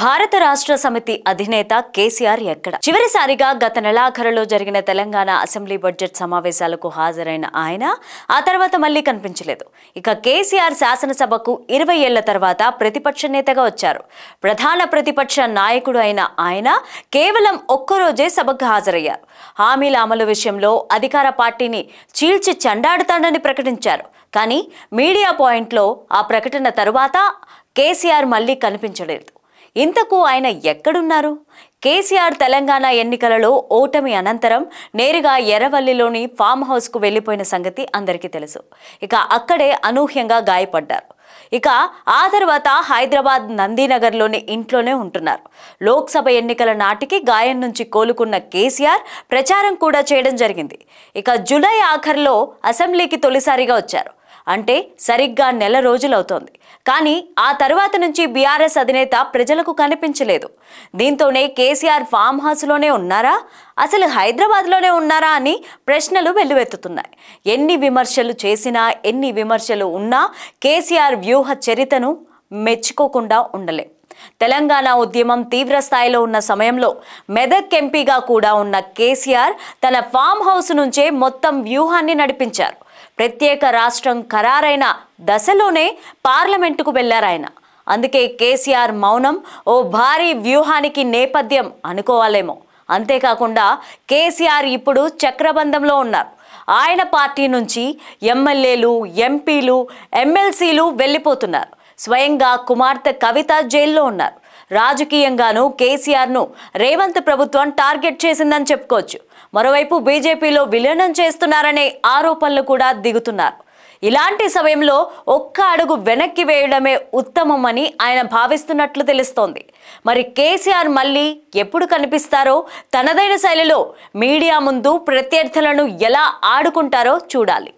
భారత రాష్ట్ర సమితి అధినేత కేసీఆర్ ఎక్కడ చివరిసారిగా గత నెలాఖరులో జరిగిన తెలంగాణ అసెంబ్లీ బడ్జెట్ సమావేశాలకు హాజరైన ఆయన ఆ తర్వాత మళ్లీ కనిపించలేదు ఇక కేసీఆర్ శాసనసభకు ఇరవై ఏళ్ల తర్వాత ప్రతిపక్ష నేతగా వచ్చారు ప్రధాన ప్రతిపక్ష నాయకుడు అయిన ఆయన కేవలం ఒక్కరోజే సభకు హాజరయ్యారు హామీల అమలు విషయంలో అధికార పార్టీని చీల్చి చండాడుతాడని ప్రకటించారు కానీ మీడియా పాయింట్లో ఆ ప్రకటన తరువాత కేసీఆర్ మళ్లీ కనిపించలేదు ఇంతకు ఆయన ఎక్కడున్నారు కేసీఆర్ తెలంగాణ ఎన్నికలలో ఓటమి అనంతరం నేరుగా ఎర్రవల్లిలోని ఫామ్ హౌస్కు వెళ్లిపోయిన సంగతి అందరికీ తెలుసు ఇక అక్కడే అనూహ్యంగా గాయపడ్డారు ఇక ఆ తర్వాత హైదరాబాద్ నందీనగర్లోని ఇంట్లోనే ఉంటున్నారు లోక్సభ ఎన్నికల నాటికి గాయం నుంచి కోలుకున్న కేసీఆర్ ప్రచారం కూడా చేయడం జరిగింది ఇక జులై ఆఖర్లో అసెంబ్లీకి తొలిసారిగా వచ్చారు అంటే సరిగ్గా నెల రోజులవుతోంది కానీ ఆ తర్వాత నుంచి బీఆర్ఎస్ అధినేత ప్రజలకు కనిపించలేదు దీంతోనే కేసీఆర్ ఫామ్ హౌస్లోనే ఉన్నారా అసలు హైదరాబాద్లోనే ఉన్నారా అని ప్రశ్నలు వెల్లువెత్తుతున్నాయి ఎన్ని విమర్శలు చేసినా ఎన్ని విమర్శలు ఉన్నా కేసీఆర్ వ్యూహ చరితను మెచ్చుకోకుండా ఉండలే తెలంగాణ ఉద్యమం తీవ్ర స్థాయిలో ఉన్న సమయంలో మెదక్ ఎంపీగా కూడా ఉన్న కేసీఆర్ తన ఫామ్ హౌస్ నుంచే మొత్తం వ్యూహాన్ని నడిపించారు ప్రత్యేక రాష్ట్రం ఖరారైన దశలోనే పార్లమెంటుకు వెళ్లారాయన అందుకే కేసీఆర్ మౌనం ఓ భారీ వ్యూహానికి నేపథ్యం అనుకోవాలేమో అంతేకాకుండా కేసీఆర్ ఇప్పుడు చక్రబంధంలో ఉన్నారు ఆయన పార్టీ నుంచి ఎమ్మెల్యేలు ఎంపీలు ఎమ్మెల్సీలు వెళ్ళిపోతున్నారు స్వయంగా కుమార్తె కవిత జైల్లో ఉన్నారు రాజకీయంగానూ కేసీఆర్ను రేవంత్ ప్రభుత్వం టార్గెట్ చేసిందని చెప్పుకోవచ్చు మరోవైపు బీజేపీలో విలీనం చేస్తున్నారనే ఆరోపణలు కూడా దిగుతున్నారు ఇలాంటి సమయంలో ఒక్క అడుగు వెనక్కి వేయడమే ఉత్తమమని ఆయన భావిస్తున్నట్లు తెలుస్తోంది మరి కేసీఆర్ మళ్ళీ ఎప్పుడు కనిపిస్తారో తనదైన శైలిలో మీడియా ముందు ప్రత్యర్థులను ఎలా ఆడుకుంటారో చూడాలి